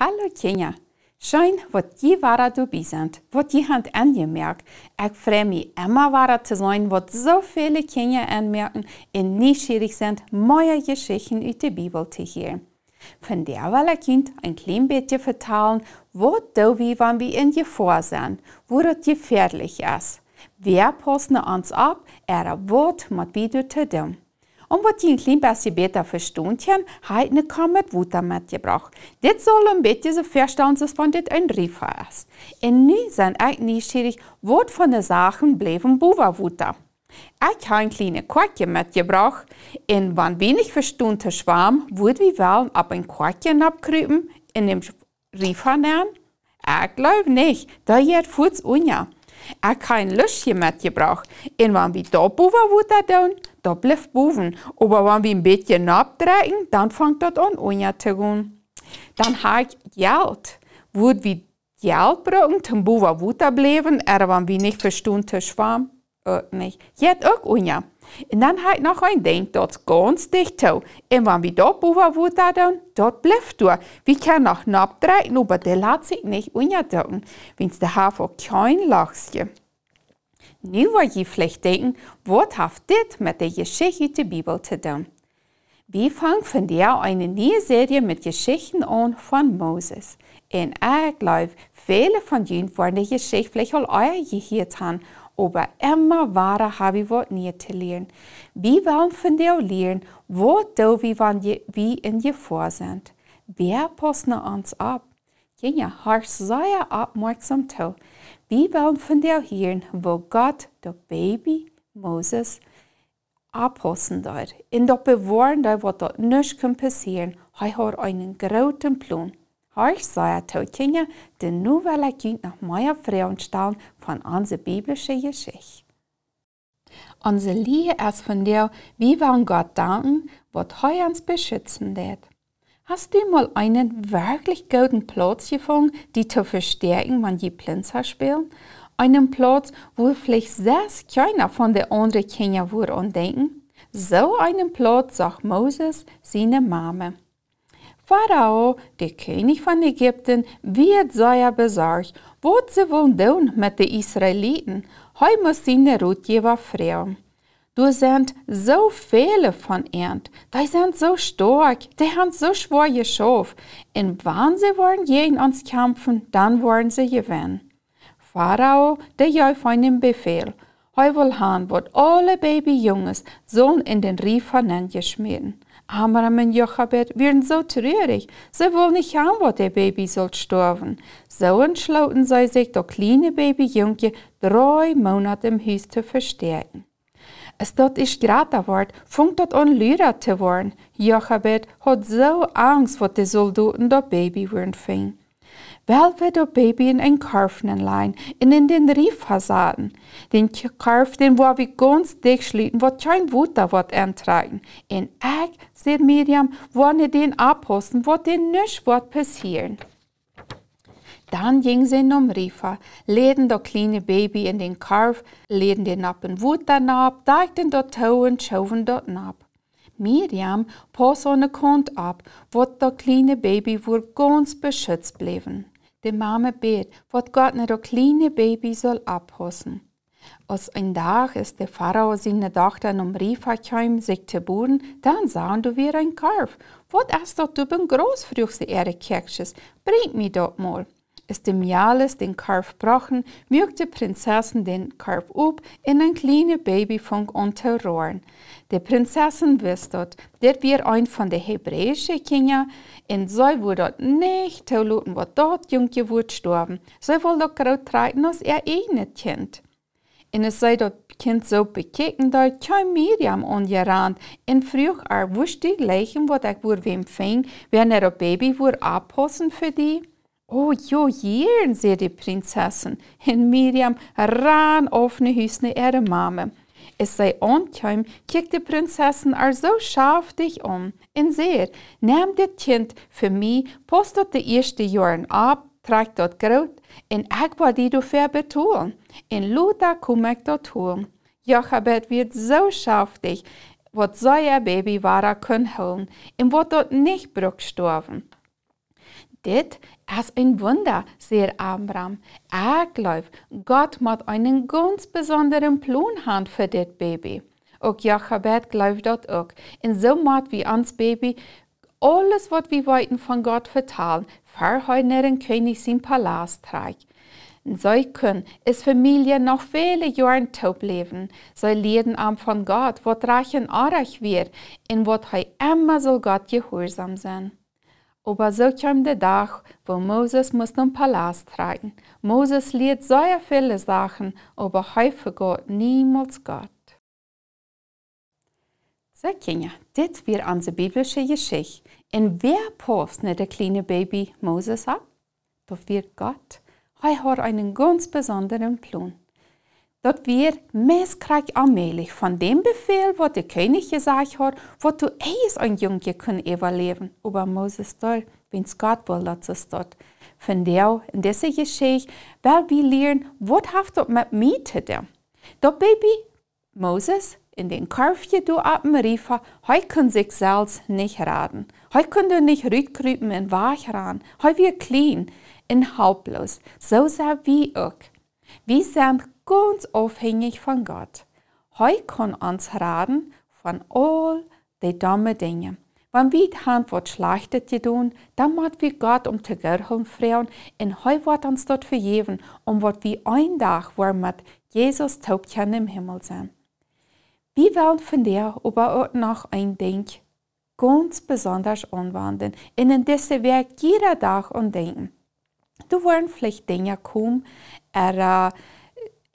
Hallo Kenia. Schön, wat die wara du bist. Wat die hand angemerkt. Ich freue mich immer wara zu sein, wat so viele Kenia anmerken und schwierig sind, neue Geschichten aus der Bibel zu hören. Von der will könnt Ihnen ein klein bisschen vertalen, wat du wie wann wir in Gefahr sind, wo das gefährlich ist. Wir passen uns ab, er wird mit wieder zu tun. Und was die ein bisschen Ombotinklim beta förståndtjen har inte kommit vuta medgebracht. Das soll ein bisschen so verstanden von das ein Riefer ist. Und nun sind nicht schwierig, was von den Sachen bleiben buwa Wutter. Ich habe ein kleines Korkje mitgebracht, und wenn wenig verstummter Schwarm, wird wir wollen ab ein Korkchen abkrüben in dem Riefer nähern? Ich glaube nicht, da geht Fuß unja. Ich habe ein Löschchen mitgebracht, und wenn wir da buwa wuta tun, da bleibt buven. Aber wenn wir ein bisschen abdrehen, dann fängt das an, unja zu gehen. Dann habe ich Geld. Würde wir Geld brauchen, zum Buva Wuta bleiben, aber wenn wir nicht verstehen, schwamm, äh, nicht. Jetzt auch unja. Und dann halt noch ein Ding, dort ganz dicht zu. Und wenn wir dort Buva Wuta tun, dort bleibt du. Wir können auch abdrehen, aber der lässt sich nicht unja tun, wenn es der Hafer kein Lachschen. Nu wordt je denken, wat woordhaft dit met de Geschichte uit de Bibel te doen. Wie fangen von dir eine neue Serie mit Geschichten an von Moses. In ich glaube, viele von Ihnen wollen die Geschichte vielleicht auch euer Gehirn haben, aber immer wahre habe ich Wort nie zu lernen. Wie wollen von dir lernen, wo du wie wann wie in dir vor sind. Wer passt uns ab? Kinja haar saia opmerkzaam toe. Wie wel von jou hieren wo Gott de baby Moses abhossen daar. In dat bewoorden daar wat dat nisch kan passieren, hij haar einen groten plan. Haar saia toe kinja, de nu wel ik kind nach meia vrouwen von van onze biblische geschicht. Onze Liebe ist von dir, wie wir an Gott danken, was heuer uns beschützen wird. Hast du mal einen wirklich guten Platz gefunden, die zu verstärken, wenn die Plänzer spielen? Einen Platz, wo vielleicht selbst keiner von den anderen Kinder würde andenken? So einen Platz, sagt Moses, seine Mama. Pharao, der König von Ägypten, wird Säuer besorgt, was sie wollen tun mit den Israeliten. Heu muss seine Rotgeber freuen. Du sind so viele von ihnen. Die sind so stark. Die haben so schwer geschafft. Und wann sie wollen gegen uns kämpfen, dann wollen sie gewinnen. Pharao, der gab einen Befehl. Heu will han, wird alle Babyjunges sollen in den Riefen geschmieden. Amram und Jochabet werden so traurig. Sie wollen nicht haben, wo der Baby soll sterben. So entschlossen sie sich, das kleine Babyjunge drei Monate im Haus zu verstecken. Es dort ist grata wort, dort on lyra te worn. Jochabet hat so angst wo de Soldaten do baby wurn fing. Wel we do baby in ein karfnen lein, in in den Rieffasaden. Den karf den war wie ganz dick schlitten, wo kein Wut da wat entreigen. In Eck, seht Miriam, wo wann ne den abhosten, wo den nisch wat passieren. Dann ging sie um Rifa, leden das kleine Baby in den Korb, leden den Nappen Wuttern ab, deckten dort Tau und schoven dort ab. Miriam pass ohne Kund ab, wo das kleine Baby wohl ganz beschützt bleiben. Die Mama bet, wo Gott ne das kleine Baby soll abhossen. Als ein Tag ist der Pharao seine Tochter um Rifa gekommen, sich zu boden, dann sahen du wieder ein Kalb. Wo ist dort du bin groß, frug sie ihre Kirches, bring mir dort mal. Stemjales den kalf mögt die Prinzessin den Kalf up in ein kleines Babyfunk unterrohren. Die Prinzessin wüsste, dass wir ein von den hebräischen Kindern und sie würde nicht toluten, was dort Junge wurde sterben. Sie wollte gerade treten, als er eigene eh Kind. Und es sei dort Kind so bekeken, da kein Miriam an ihr Rand. Und früh er wusste die Leichen, wo ich wem fing, wenn er ein Baby wohl abpassen für die. O oh, jo jern, die Prinzessin, en Miriam ran offne hysne ihre Mame. Es sei onkäum, kickte prinsessen also scharf dich um. En sehr, nimm det kind für mich, postet de erste Jorn ab, trag dort Kraut, en ag war die du verbetulen. En luta kumek dort holen. Jochabet wird so scharf dich, wat soll ihr Baby wahrer können holen, en wat dort nicht bruck storben det ist ein Wunder, sehr Abraham. Er glaubt, Gott macht einen ganz besonderen Plan für det Baby. Och Jochebed glaubt dat auch. In so macht wie ans Baby alles, was wir wollten von Gott vertalen, den König sin Palast trägt. So können es Familie noch viele Jahre taub leben. So leben am von Gott, was reich und arg wird, in was hei immer soll Gott gehorsam sein. Obazökjam de Dach, wo Moses muss zum Palast reiten. Moses liert so viele Sachen, aber häufig Gott niemals Gott. So, Kinder, das wird unsere biblische Geschichte. In wer passt nicht der kleine Baby Moses ab? Doch wird Gott. Er hat einen ganz besonderen Plan. Dort wir Meeskreich allmählich von dem Befehl, wo der König gesagt hat, wo du eis eh ein Junge können überleben, über Moses dort, wenn's Gott wohl letztes dort. Von der, in dieser Geschichte, weil wir lernen, was haft dort mit Miete der. Dort Baby Moses in den Körfchen du abmerifa, heu können sich selbst nicht raten. Heu können du nicht rückkrüpen in Wachran, heu wir clean, in hauptlos, so sei wie auch. Wir sind ganz afhankig von Gott. Hij kann uns raten von all den dummen dingen. Wenn wir die Hand wird schlechtet tun, dann macht wir Gott um zu gehören freuen und heu wird uns dort vergeben um was wir ein Tag, wo mit Jesus Taugchen im Himmel sein. Wir wollen von dir über auch noch ein Ding ganz besonders anwenden in diesem wir jeder Tag und denken. Du wollen vielleicht Dinge kommen, er, äh,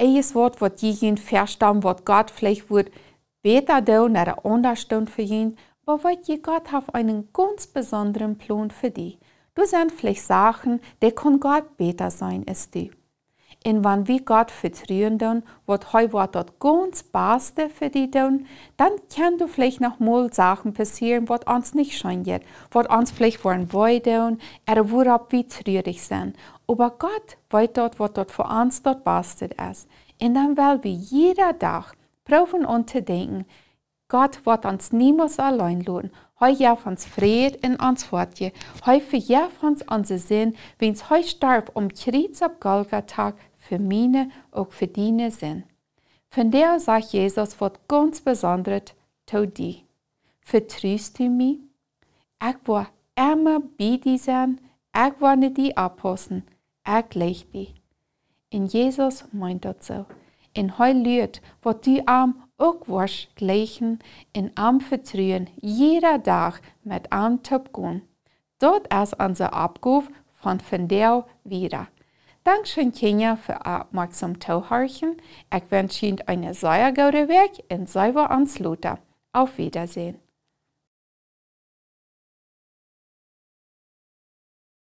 eget vårt vad gigin förstam vad Gott vielleicht wird beta do när det understund för gin, aber vad je Gott auf einen ganz besonderen Plan für dich. Du sind vielleicht Sachen, die kann Gott beta sein als die. En wann vi Gud förtroenden vad har varit Guds bästa för dig, dann kann du vielleicht noch mal Sachen passieren, was uns nicht schon geht, was uns vielleicht wollen wollen, oder worauf wir traurig sind. Aber Gott weiß dort, was dort für uns dort bästa ist. Und dann will wir jeder Tag prüfen und zu denken, Gott wird uns niemals allein lassen. Heu jav uns Fried in Wortje. Heu für verjav uns unser Sinn, wenn's heu starb um Kriez ab Golgatha für meine och för dina sind. Fundera sagt Jesus vad ganz besonderet till dig. Förtröst du mich? Ich var immer bei dir sein, ich var dich die abpassen, jag gleich dig. In Jesus meint das so. In heu lüht, wo du am auch was gleichen, in am vertrühen, jeder Tag mit am Top gehen. Dort ist unser Abruf von von Fendel wieder. Dankeschön, Kenia für aufmerksam Tauharchen. Ich wünsche Ihnen eine sehr gute Weg und selber ans Luther. Auf Wiedersehen.